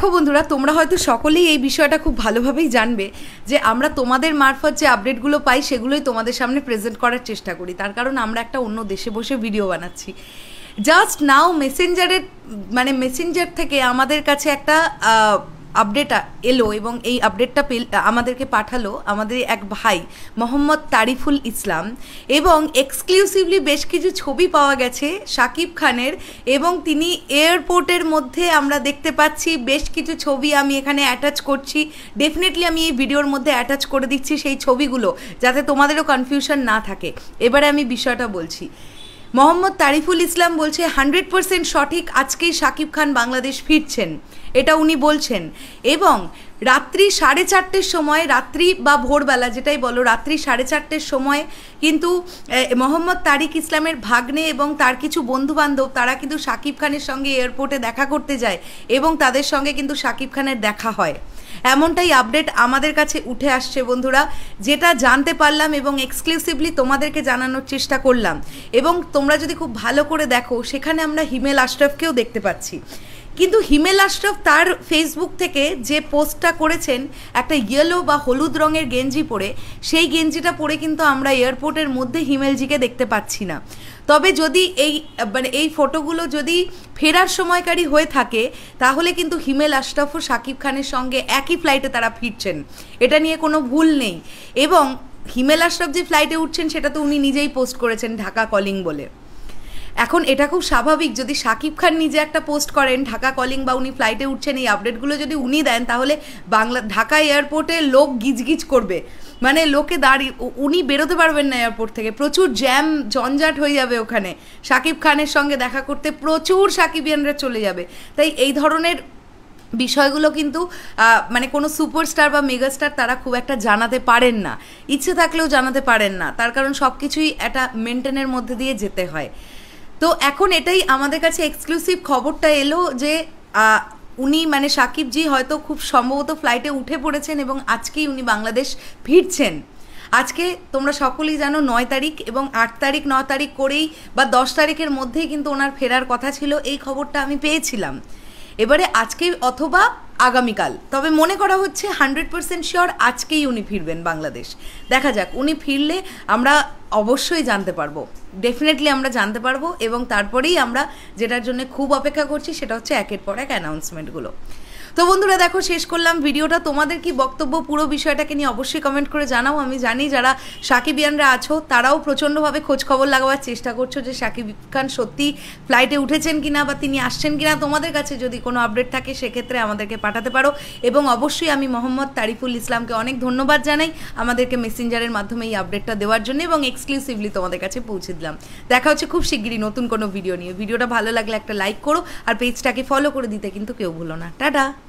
দেখো বন্ধুরা তোমরা হয়তো সকলেই এই বিষয়টা খুব ভালোভাবেই জানবে যে আমরা তোমাদের মারফত যে আপডেটগুলো পাই সেগুলোই তোমাদের সামনে প্রেজেন্ট করার চেষ্টা করি তার কারণ আমরা একটা অন্য দেশে বসে ভিডিও বানাচ্ছি জাস্ট নাও মেসেঞ্জারের মানে মেসেঞ্জার থেকে আমাদের কাছে একটা আপডেট এলো এবং এই আপডেটটা পেল আমাদেরকে পাঠালো আমাদের এক ভাই মোহাম্মদ তারিফুল ইসলাম এবং এক্সক্লুসিভলি বেশ কিছু ছবি পাওয়া গেছে শাকিব খানের এবং তিনি এয়ারপোর্টের মধ্যে আমরা দেখতে পাচ্ছি বেশ কিছু ছবি আমি এখানে অ্যাটাচ করছি ডেফিনেটলি আমি এই ভিডিওর মধ্যে অ্যাটাচ করে দিচ্ছি সেই ছবিগুলো যাতে তোমাদেরও কনফিউশন না থাকে এবারে আমি বিষয়টা বলছি মোহাম্মদ তারিফুল ইসলাম বলছে হান্ড্রেড পারসেন্ট সঠিক আজকেই শাকিব খান বাংলাদেশ ফিরছেন এটা উনি বলছেন এবং রাত্রি সাড়ে চারটের সময় রাত্রি বা ভোরবেলা যেটাই বলো রাত্রি সাড়ে চারটের সময় কিন্তু মোহাম্মদ তারিক ইসলামের ভাগ্নে এবং তার কিছু বন্ধুবান্ধব তারা কিন্তু শাকিব খানের সঙ্গে এয়ারপোর্টে দেখা করতে যায় এবং তাদের সঙ্গে কিন্তু শাকিব খানের দেখা হয় এমনটাই আপডেট আমাদের কাছে উঠে আসছে বন্ধুরা যেটা জানতে পারলাম এবং এক্সক্লুসিভলি তোমাদেরকে জানানোর চেষ্টা করলাম এবং তোমরা যদি খুব ভালো করে দেখো সেখানে আমরা হিমেল আশরাফকেও দেখতে পাচ্ছি কিন্তু হিমেল আশরাফ তার ফেসবুক থেকে যে পোস্টটা করেছেন একটা ইয়েলো বা হলুদ রঙের গেঞ্জি পরে সেই গেঞ্জিটা পরে কিন্তু আমরা এয়ারপোর্টের মধ্যে হিমেলজিকে দেখতে পাচ্ছি না তবে যদি এই মানে এই ফটোগুলো যদি ফেরার সময়কারী হয়ে থাকে তাহলে কিন্তু হিমেল আশরাফ ও শাকিব খানের সঙ্গে একই ফ্লাইটে তারা ফিরছেন এটা নিয়ে কোনো ভুল নেই এবং হিমেল আশরাফ যে ফ্লাইটে উঠছেন সেটা তো উনি নিজেই পোস্ট করেছেন ঢাকা কলিং বলে এখন এটা খুব স্বাভাবিক যদি শাকিব খান নিজে একটা পোস্ট করেন ঢাকা কলিং বা উনি ফ্লাইটে উঠছেন এই আপডেটগুলো যদি উনি দেন তাহলে বাংলা ঢাকা এয়ারপোর্টে লোক গিজগিজ করবে মানে লোকে দাঁড়িয়ে উনি বেরোতে পারবেন না এয়ারপোর্ট থেকে প্রচুর জ্যাম জঞ্জাট হয়ে যাবে ওখানে সাকিব খানের সঙ্গে দেখা করতে প্রচুর সাকিবিয়ানরা চলে যাবে তাই এই ধরনের বিষয়গুলো কিন্তু মানে কোনো সুপারস্টার বা মেগাস্টার তারা খুব একটা জানাতে পারেন না ইচ্ছে থাকলেও জানাতে পারেন না তার কারণ সব কিছুই একটা মেনটেনের মধ্যে দিয়ে যেতে হয় তো এখন এটাই আমাদের কাছে এক্সক্লুসিভ খবরটা এলো যে উনি মানে সাকিবজি হয়তো খুব সম্ভবত ফ্লাইটে উঠে পড়েছেন এবং আজকেই উনি বাংলাদেশ ফিরছেন আজকে তোমরা সকলেই জানো নয় তারিখ এবং আট তারিখ ন তারিখ করেই বা দশ তারিখের মধ্যেই কিন্তু ওনার ফেরার কথা ছিল এই খবরটা আমি পেয়েছিলাম এবারে আজকে অথবা আগামীকাল তবে মনে করা হচ্ছে হান্ড্রেড পার্সেন্ট শিওর আজকেই উনি ফিরবেন বাংলাদেশ দেখা যাক উনি ফিরলে আমরা অবশ্যই জানতে পারবো ডেফিনেটলি আমরা জানতে পারবো এবং তারপরেই আমরা যেটার জন্য খুব অপেক্ষা করছি সেটা হচ্ছে একের পর এক অ্যানাউন্সমেন্টগুলো তো বন্ধুরা দেখো শেষ করলাম ভিডিওটা তোমাদের কি বক্তব্য পুরো বিষয়টাকে নিয়ে অবশ্যই কমেন্ট করে জানাও আমি জানি যারা সাকিবিয়ানরা আছো তারাও প্রচণ্ডভাবে খোঁজখবর লাগাবার চেষ্টা করছো যে সাকিব খান সত্যি ফ্লাইটে উঠেছেন কিনা বা তিনি আসছেন কিনা তোমাদের কাছে যদি কোনো আপডেট থাকে সেক্ষেত্রে আমাদেরকে পাঠাতে পারো এবং অবশ্যই আমি মোহাম্মদ তারিফুল ইসলামকে অনেক ধন্যবাদ জানাই আমাদেরকে মেসেঞ্জারের মাধ্যমে এই আপডেটটা দেওয়ার জন্য এবং এক্সক্লুসিভলি তোমাদের কাছে পৌঁছে দিলাম দেখা হচ্ছে খুব শিগগিরই নতুন কোনো ভিডিও নিয়ে ভিডিওটা ভালো লাগলে একটা লাইক করো আর পেজটাকে ফলো করে দিতে কিন্তু কেউ ভুলো না টাটা